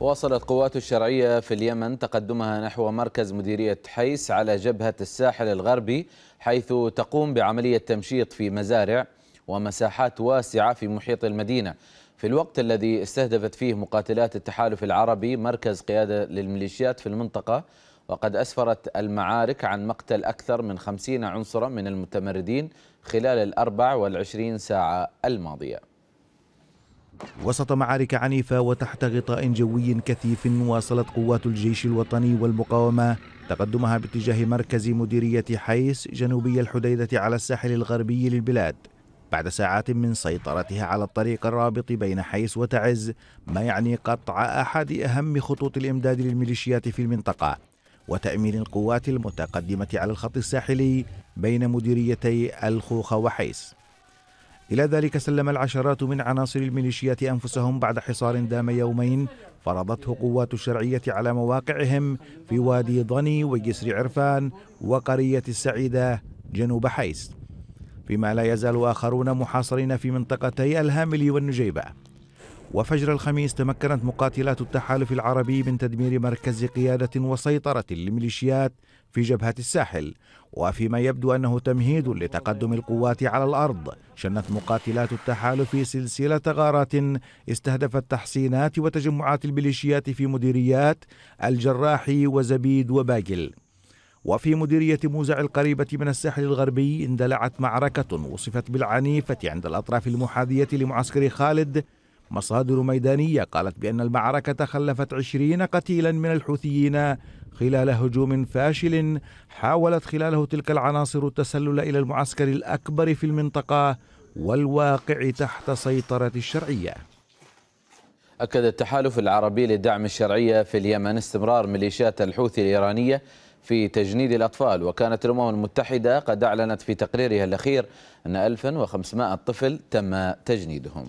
واصلت قوات الشرعية في اليمن تقدمها نحو مركز مديرية حيس على جبهة الساحل الغربي حيث تقوم بعملية تمشيط في مزارع ومساحات واسعة في محيط المدينة في الوقت الذي استهدفت فيه مقاتلات التحالف العربي مركز قيادة للميليشيات في المنطقة وقد أسفرت المعارك عن مقتل أكثر من خمسين عنصرا من المتمردين خلال الأربع والعشرين ساعة الماضية وسط معارك عنيفة وتحت غطاء جوي كثيف واصلت قوات الجيش الوطني والمقاومة تقدمها باتجاه مركز مديرية حيس جنوبي الحديدة على الساحل الغربي للبلاد بعد ساعات من سيطرتها على الطريق الرابط بين حيس وتعز ما يعني قطع أحد أهم خطوط الإمداد للميليشيات في المنطقة وتأمين القوات المتقدمة على الخط الساحلي بين مديريتي الخوخة وحيس إلى ذلك سلم العشرات من عناصر الميليشيات أنفسهم بعد حصار دام يومين فرضته قوات الشرعية على مواقعهم في وادي ضني وجسر عرفان وقرية السعيدة جنوب حيس فيما لا يزال آخرون محاصرين في منطقتي الهاملي والنجيبة وفجر الخميس تمكنت مقاتلات التحالف العربي من تدمير مركز قيادة وسيطرة للميليشيات في جبهة الساحل وفيما يبدو أنه تمهيد لتقدم القوات على الأرض شنت مقاتلات التحالف سلسلة غارات استهدفت تحصينات وتجمعات الميليشيات في مديريات الجراح وزبيد وباجل وفي مديرية موزع القريبة من الساحل الغربي اندلعت معركة وصفت بالعنيفة عند الأطراف المحاذية لمعسكر خالد مصادر ميدانية قالت بأن المعركة خلفت عشرين قتيلا من الحوثيين خلال هجوم فاشل حاولت خلاله تلك العناصر التسلل إلى المعسكر الأكبر في المنطقة والواقع تحت سيطرة الشرعية أكد التحالف العربي لدعم الشرعية في اليمن استمرار ميليشيات الحوثي الإيرانية في تجنيد الأطفال وكانت الأمم المتحدة قد أعلنت في تقريرها الأخير أن 1500 طفل تم تجنيدهم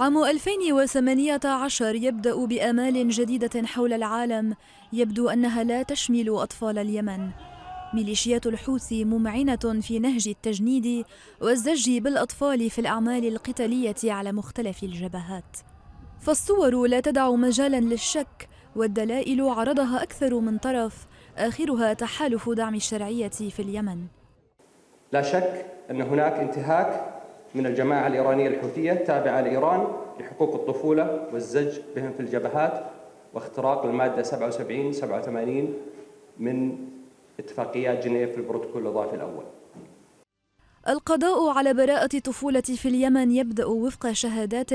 عام 2018 يبدأ بآمال جديدة حول العالم يبدو أنها لا تشمل أطفال اليمن ميليشيات الحوثي ممعنة في نهج التجنيد والزج بالأطفال في الأعمال القتالية على مختلف الجبهات فالصور لا تدع مجالا للشك والدلائل عرضها أكثر من طرف آخرها تحالف دعم الشرعية في اليمن لا شك أن هناك انتهاك من الجماعة الإيرانية الحوثية التابعة لإيران لحقوق الطفولة والزج بهم في الجبهات واختراق المادة 77 87 من اتفاقيات جنيف البروتوكول الإضافي الأول القضاء على براءة الطفولة في اليمن يبدأ وفق شهادات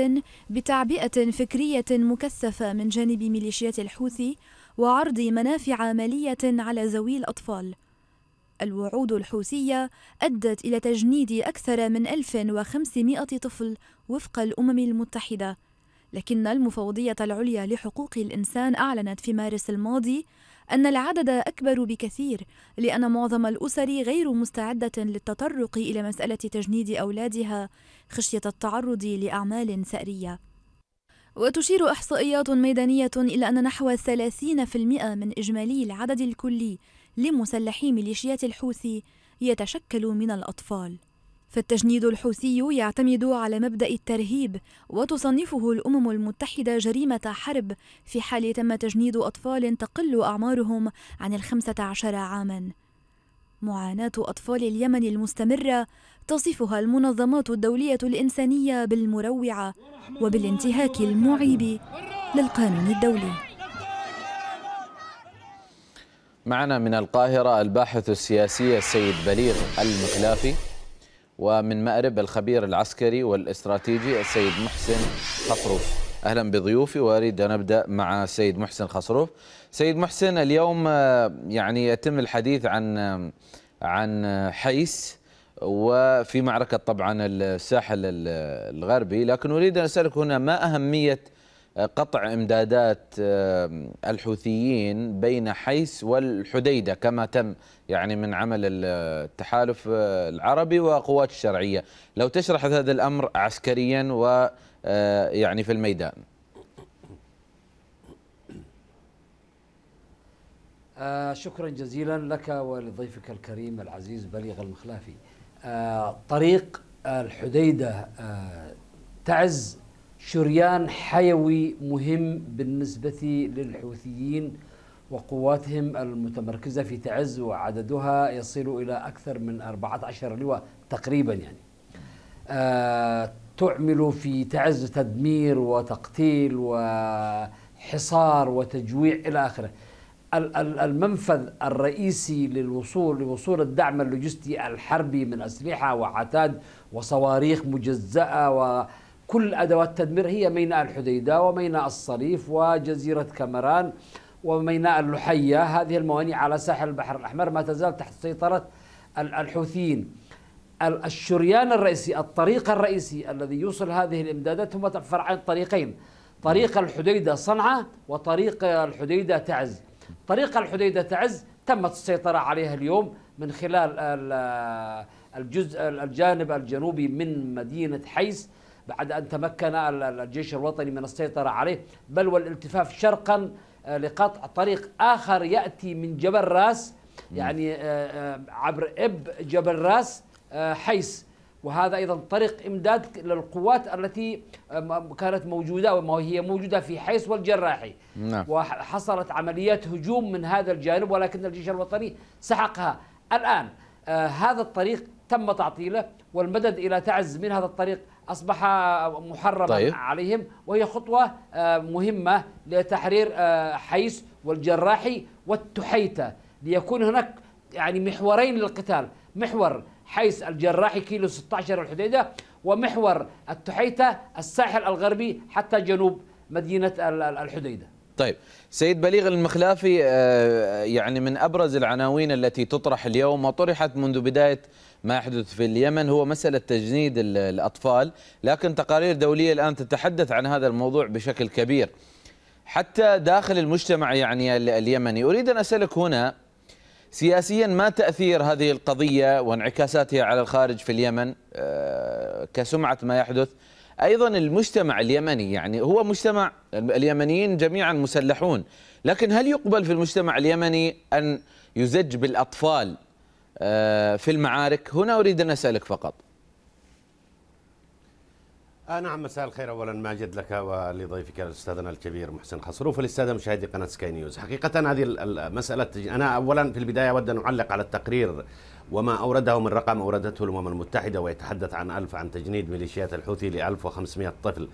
بتعبئة فكرية مكثفة من جانب ميليشيات الحوثي وعرض منافع مالية على ذوي الأطفال الوعود الحوثية أدت إلى تجنيد أكثر من 1500 طفل وفق الأمم المتحدة لكن المفوضية العليا لحقوق الإنسان أعلنت في مارس الماضي أن العدد أكبر بكثير لأن معظم الأسر غير مستعدة للتطرق إلى مسألة تجنيد أولادها خشية التعرض لأعمال ثأرية. وتشير إحصائيات ميدانية إلى أن نحو 30% من إجمالي العدد الكلي لمسلحي ميليشيات الحوثي يتشكل من الأطفال فالتجنيد الحوثي يعتمد على مبدأ الترهيب وتصنفه الأمم المتحدة جريمة حرب في حال تم تجنيد أطفال تقل أعمارهم عن الخمسة عشر عاماً معاناة أطفال اليمن المستمرة تصفها المنظمات الدولية الإنسانية بالمروعة وبالانتهاك المعيب للقانون الدولي معنا من القاهرة الباحث السياسي السيد بليغ المخلافي ومن مأرب الخبير العسكري والاستراتيجي السيد محسن خصروف أهلا بضيوفي وأريد أن أبدأ مع سيد محسن خصروف سيد محسن اليوم آه، يعني يتم الحديث عن آه، عن حيس وفي معركة طبعا الساحل الغربي لكن أريد أن أسألك هنا ما أهمية قطع امدادات آه، الحوثيين بين حيس والحديده كما تم يعني من عمل التحالف آه، العربي وقوات الشرعيه، لو تشرح هذا الامر عسكريا و آه، يعني في الميدان. شكرا جزيلا لك ولضيفك الكريم العزيز بليغ المخلافي. طريق الحديده تعز شريان حيوي مهم بالنسبة للحوثيين وقواتهم المتمركزة في تعز وعددها يصل إلى أكثر من 14 لواء تقريبا يعني آه تعمل في تعز تدمير وتقتيل وحصار وتجويع إلى آخره المنفذ الرئيسي للوصول لوصول الدعم اللوجستي الحربي من أسلحة وعتاد وصواريخ مجزأة و كل أدوات التدمير هي ميناء الحديدة وميناء الصريف وجزيرة كمران وميناء اللحية هذه الموانئ على ساحل البحر الأحمر ما تزال تحت سيطرة الحوثيين الشريان الرئيسي الطريق الرئيسي الذي يوصل هذه الإمدادات هم فرعين طريقين طريق الحديدة صنعاء وطريق الحديدة تعز طريق الحديدة تعز تمت السيطرة عليها اليوم من خلال الجزء الجانب الجنوبي من مدينة حيس بعد أن تمكن الجيش الوطني من السيطرة عليه بل والالتفاف شرقا آه، لقطع طريق آخر يأتي من جبل راس يعني آه، آه، عبر إب جبل راس حيث وهذا ايضا طريق امداد للقوات التي كانت موجوده وهي هي موجوده في حيس والجراحي نعم. وحصلت عمليات هجوم من هذا الجانب ولكن الجيش الوطني سحقها الان هذا الطريق تم تعطيله والمدد الى تعز من هذا الطريق أصبح محرما طيب. عليهم وهي خطوة آه، مهمة لتحرير آه، حيس والجراحي والتحيتة ليكون هناك يعني محورين للقتال محور حيس الجراحي كيلو 16 الحديدة ومحور التحيتة الساحل الغربي حتى جنوب مدينة الحديدة طيب سيد بليغ المخلافي آه، يعني من أبرز العناوين التي تطرح اليوم وطرحت منذ بداية ما يحدث في اليمن هو مسألة تجنيد الأطفال لكن تقارير دولية الآن تتحدث عن هذا الموضوع بشكل كبير حتى داخل المجتمع يعني اليمني أريد أن أسألك هنا سياسيا ما تأثير هذه القضية وانعكاساتها على الخارج في اليمن آه، كسمعة ما يحدث ايضا المجتمع اليمني يعني هو مجتمع اليمنيين جميعا مسلحون لكن هل يقبل في المجتمع اليمني ان يزج بالاطفال آه، في المعارك هنا أريد أن أسألك فقط آه، نعم مساء الخير اولا ماجد لك ولضيفك استاذنا الكبير محسن خصروف وللساده مشاهدي قناه سكاي نيوز، حقيقه هذه المساله انا اولا في البدايه اود ان اعلق على التقرير وما اورده من رقم اوردته الامم المتحده ويتحدث عن 1000 عن تجنيد ميليشيات الحوثي ل 1500 طفل،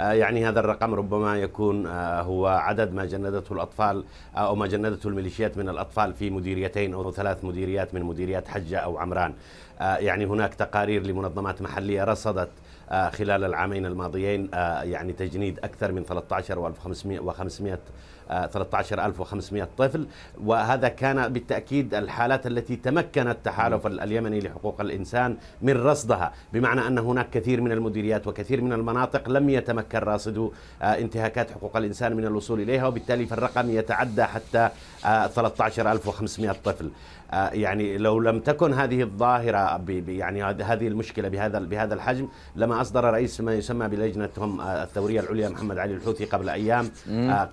آه، يعني هذا الرقم ربما يكون آه، هو عدد ما جندته الأطفال آه، أو ما جندته الميليشيات من الأطفال في مديريتين أو ثلاث مديريات من مديريات حجة أو عمران يعني هناك تقارير لمنظمات محلية رصدت خلال العامين الماضيين يعني تجنيد أكثر من 13 و 500 13500 طفل وهذا كان بالتأكيد الحالات التي تمكن التحالف اليمني لحقوق الإنسان من رصدها بمعنى أن هناك كثير من المديريات وكثير من المناطق لم يتمكن راصدو آه، انتهاكات حقوق الإنسان من الوصول إليها وبالتالي فالرقم يتعدى حتى 13500 آه، طفل آه، يعني لو لم تكن هذه الظاهرة يعني هذه المشكلة بهذا بهذا الحجم لما أصدر رئيس ما يسمى بلجنة الثورية العليا محمد علي الحوثي قبل أيام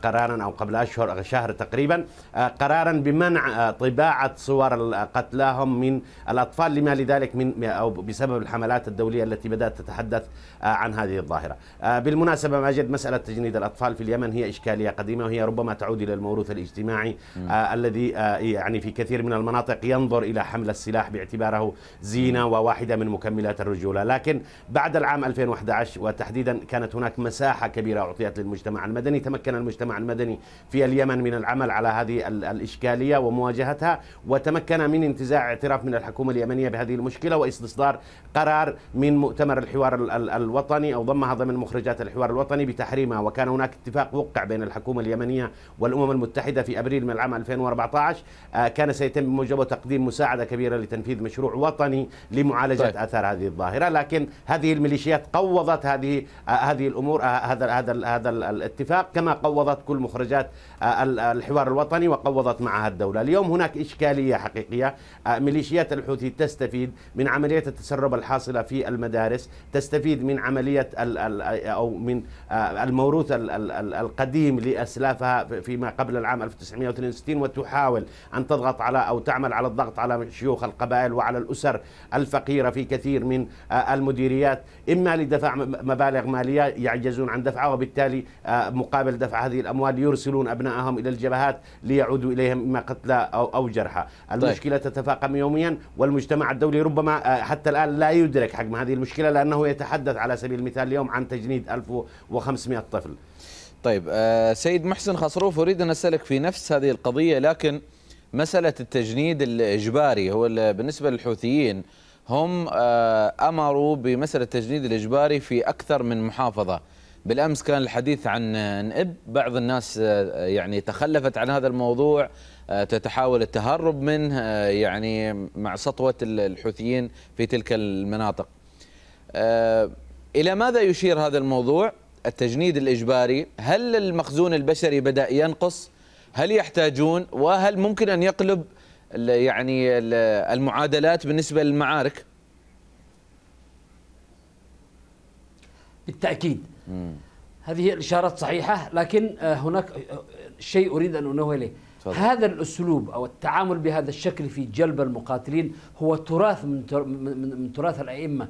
قرارا أو قبل أشهر شهر تقريبا آه، قرارا بمنع آه، طباعة صور آه، قتلاهم من الأطفال لما لذلك من أو بسبب الحملات الدولية التي بدأت تتحدث عن هذه الظاهرة بالمناسبة ماجد مسألة تجنيد الأطفال في اليمن هي إشكالية قديمة وهي ربما تعود إلى الموروث الاجتماعي الذي يعني في كثير من المناطق ينظر إلى حمل السلاح باعتباره زينة وواحدة من مكملات الرجولة لكن بعد العام 2011 وتحديدا كانت هناك مساحة كبيرة أعطيت للمجتمع المدني تمكن المجتمع المدني في اليمن من العمل على هذه الإشكالية ومواجهتها وتمكن من انتزاع اعتراف من الحكومة اليمنية بهذه المشكلة واستصدار قرار من مؤتمر الحوار الوطني أو ضمها ضمن مخرجات الحوار الوطني بتحريمها وكان هناك اتفاق وقع بين الحكومة اليمنية والأمم المتحدة في أبريل من العام 2014 آه، كان سيتم بموجبه تقديم مساعدة كبيرة لتنفيذ مشروع وطني لمعالجة طيب. آثار هذه الظاهرة لكن هذه الميليشيات قوضت هذه آه، هذه الأمور آه، هذا هذا هذا الاتفاق كما قوضت كل مخرجات مساله آه، الحوار الوطني وقوضت معها الدوله، اليوم هناك اشكاليه حقيقيه آه، ميليشيات الحوثي تستفيد من عمليه التسرب الحاصله في المدارس، تستفيد من عمليه آه، او من الموروث القديم لاسلافها فيما قبل العام 1962 وتحاول ان تضغط على او تعمل على الضغط على شيوخ القبائل وعلى الاسر الفقيره في كثير من المديريات اما لدفع مبالغ ماليه يعجزون عن دفعها وبالتالي مقابل دفع هذه الاموال يرسل يرسلون أبنائهم إلى الجبهات ليعودوا إليهم إما قتلى أو, أو جرحى طيب. المشكلة طيب. تتفاقم يوميا والمجتمع الدولي ربما آه، حتى الآن لا يدرك حجم هذه المشكلة لأنه يتحدث على سبيل المثال اليوم عن تجنيد 1500 طفل طيب آه، سيد محسن خصروف أريد أن أسألك في نفس هذه القضية لكن مسألة التجنيد الإجباري هو بالنسبة للحوثيين هم آه، أمروا بمسألة التجنيد الإجباري في أكثر من محافظة بالامس كان الحديث عن نئب بعض الناس آه، يعني تخلفت عن هذا الموضوع آه، تتحاول التهرب منه آه، يعني مع سطوه الحوثيين في تلك المناطق الى ماذا يشير هذا الموضوع التجنيد الاجباري هل المخزون البشري بدا ينقص هل يحتاجون وهل ممكن ان يقلب يعني المعادلات بالنسبه للمعارك بالتاكيد هذه الإشارات صحيحة لكن آه، هناك آه، شيء أريد أن أنوه إليه هذا الأسلوب أو التعامل بهذا الشكل في جلب المقاتلين هو تراث من من تراث الأئمة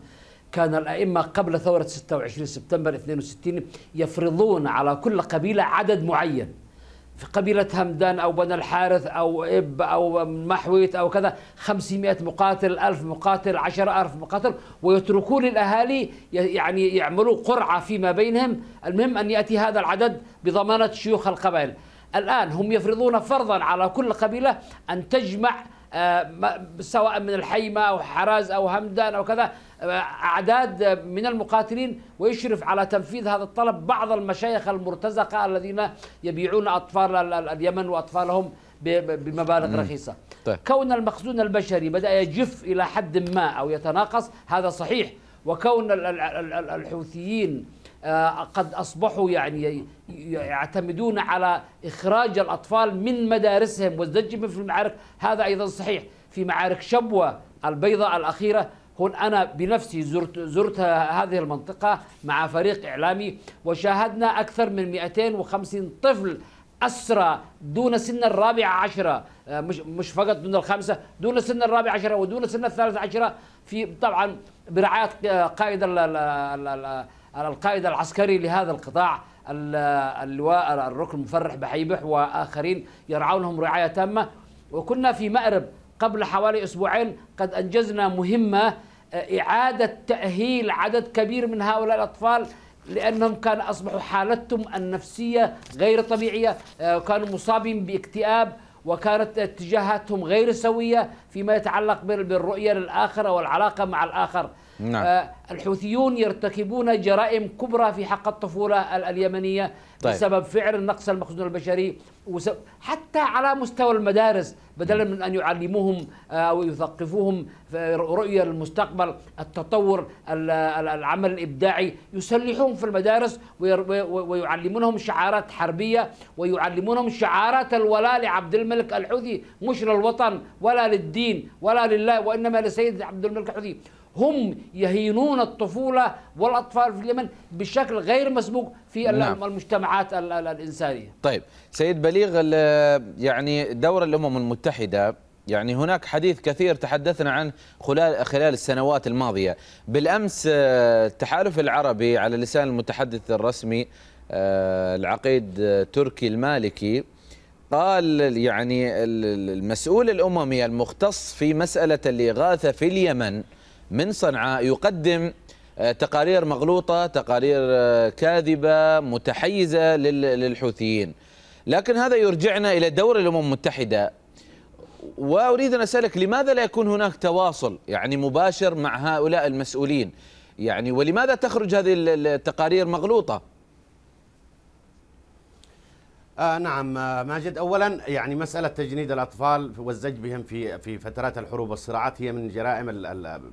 كان الأئمة قبل ثورة 26 سبتمبر 62 يفرضون على كل قبيلة عدد معين في قبيلة همدان أو بني الحارث أو إب أو محويت أو كذا 500 مقاتل 1000 مقاتل 10000 مقاتل ويتركون الأهالي يعني يعملوا قرعة فيما بينهم المهم أن يأتي هذا العدد بضمانة شيوخ القبائل الآن هم يفرضون فرضا على كل قبيلة أن تجمع سواء من الحيمة أو حرز أو همدان أو كذا أعداد من المقاتلين ويشرف على تنفيذ هذا الطلب بعض المشايخ المرتزقة الذين يبيعون أطفال اليمن وأطفالهم بمبالغ رخيصة طيب. كون المخزون البشري بدأ يجف إلى حد ما أو يتناقص هذا صحيح وكون الحوثيين آه، قد أصبحوا يعني يعتمدون على إخراج الأطفال من مدارسهم وزجهم في المعارك هذا أيضا صحيح في معارك شبوة البيضاء الأخيرة هون أنا بنفسي زرت, زرت هذه المنطقة مع فريق إعلامي وشاهدنا أكثر من 250 طفل أسرى دون سن الرابعة عشرة آه، مش, مش فقط دون الخامسة دون سن الرابعة عشرة ودون سن الثالثة عشرة في طبعا برعاية آه، قائد القائد العسكري لهذا القطاع اللواء الركن المفرح بحيبح واخرين يرعونهم رعايه تامه وكنا في مأرب قبل حوالي اسبوعين قد انجزنا مهمه آه، اعاده تاهيل عدد كبير من هؤلاء الاطفال لانهم كان اصبحوا حالتهم النفسيه غير طبيعيه وكانوا آه، مصابين باكتئاب وكانت اتجاهاتهم غير سويه فيما يتعلق بالرؤيه للاخر والعلاقه مع الاخر نعم. آه، الحوثيون يرتكبون جرائم كبرى في حق الطفولة اليمنية طيب. بسبب فعل النقص المخزون البشري حتى على مستوى المدارس بدلا من ان يعلموهم آه، او يثقفوهم في رؤيه المستقبل التطور العمل الابداعي يسلحون في المدارس ويعلمونهم شعارات حربيه ويعلمونهم شعارات الولاء لعبد الملك الحوثي مش للوطن ولا للدين ولا لله وانما لسيد عبد الملك الحوثي هم يهينون الطفولة والأطفال في اليمن بشكل غير مسبوق في نعم. المجتمعات الإنسانية طيب سيد تباليغ يعني دور الامم المتحده يعني هناك حديث كثير تحدثنا عنه خلال خلال السنوات الماضيه بالامس آه، التحالف العربي على لسان المتحدث الرسمي آه، العقيد آه، تركي المالكي قال يعني المسؤول الاممي المختص في مساله الاغاثه في اليمن من صنعاء يقدم تقارير مغلوطه تقارير كاذبه متحيزه للحوثيين لكن هذا يرجعنا الى دور الامم المتحده واريد ان اسالك لماذا لا يكون هناك تواصل يعني مباشر مع هؤلاء المسؤولين يعني ولماذا تخرج هذه التقارير مغلوطه آه نعم آه، ماجد اولا يعني مساله تجنيد الاطفال والزج بهم في في فترات الحروب والصراعات هي من جرائم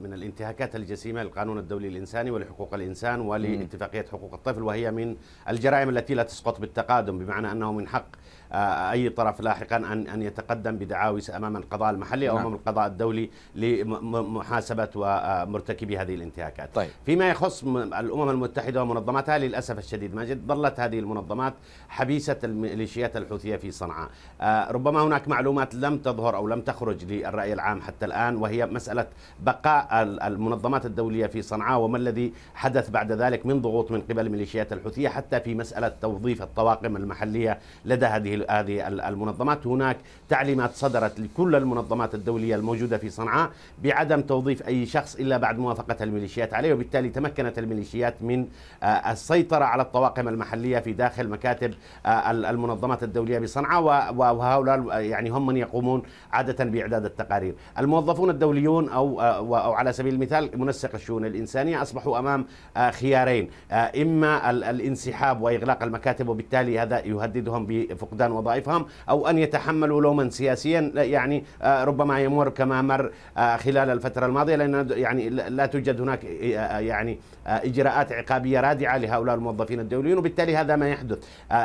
من الانتهاكات الجسيمه للقانون الدولي الانساني ولحقوق الانسان ولاتفاقيه حقوق الطفل وهي من الجرائم التي لا تسقط بالتقادم بمعنى انه من حق آه، اي طرف لاحقا ان ان يتقدم بدعاوي امام القضاء المحلي او نعم. امام القضاء الدولي لمحاسبه ومرتكبي هذه الانتهاكات. طيب. فيما يخص الامم المتحده ومنظماتها للاسف الشديد ماجد ظلت هذه المنظمات حبيسه الميليشيات الحوثيه في صنعاء. آه، ربما هناك معلومات لم تظهر او لم تخرج للراي العام حتى الان وهي مساله بقاء المنظمات الدوليه في صنعاء وما الذي حدث بعد ذلك من ضغوط من قبل ميليشيات الحوثيه حتى في مساله توظيف الطواقم المحليه لدى هذه هذه المنظمات هناك تعليمات صدرت لكل المنظمات الدوليه الموجوده في صنعاء بعدم توظيف اي شخص الا بعد موافقه الميليشيات عليه وبالتالي تمكنت الميليشيات من آه، السيطره على الطواقم المحليه في داخل مكاتب آه، المنظمات الدوليه بصنعاء وهؤلاء آه، يعني هم من يقومون عاده باعداد التقارير. الموظفون الدوليون او على سبيل المثال منسق الشؤون الانسانيه اصبحوا امام خيارين اما الانسحاب واغلاق المكاتب وبالتالي هذا يهددهم بفقدان فقدان وظائفهم أو أن يتحملوا لوما سياسيا يعني آه، ربما يمر كما مر آه، خلال الفترة الماضية لأن يعني لا توجد هناك آه، يعني إجراءات عقابية رادعة لهؤلاء الموظفين الدوليين وبالتالي هذا ما يحدث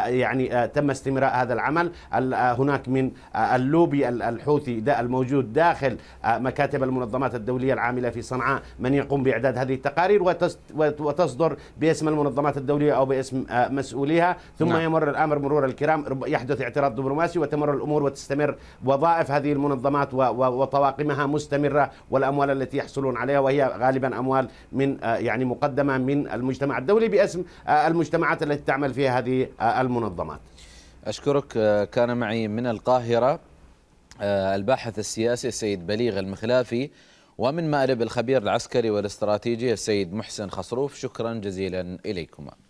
يعني تم استمراء هذا العمل هناك من اللوبي الحوثي الموجود داخل مكاتب المنظمات الدولية العاملة في صنعاء من يقوم بإعداد هذه التقارير وتصدر باسم المنظمات الدولية أو باسم مسؤوليها ثم نعم. يمر الأمر مرور الكرام يحدث يحدث اعتراض دبلوماسي وتمر الامور وتستمر وظائف هذه المنظمات وطواقمها مستمره والاموال التي يحصلون عليها وهي غالبا اموال من آه، يعني مقدمه من المجتمع الدولي باسم آه، المجتمعات التي تعمل فيها هذه آه، المنظمات. اشكرك كان معي من القاهره الباحث السياسي السيد بليغ المخلافي ومن مأرب الخبير العسكري والاستراتيجي السيد محسن خصروف شكرا جزيلا اليكما.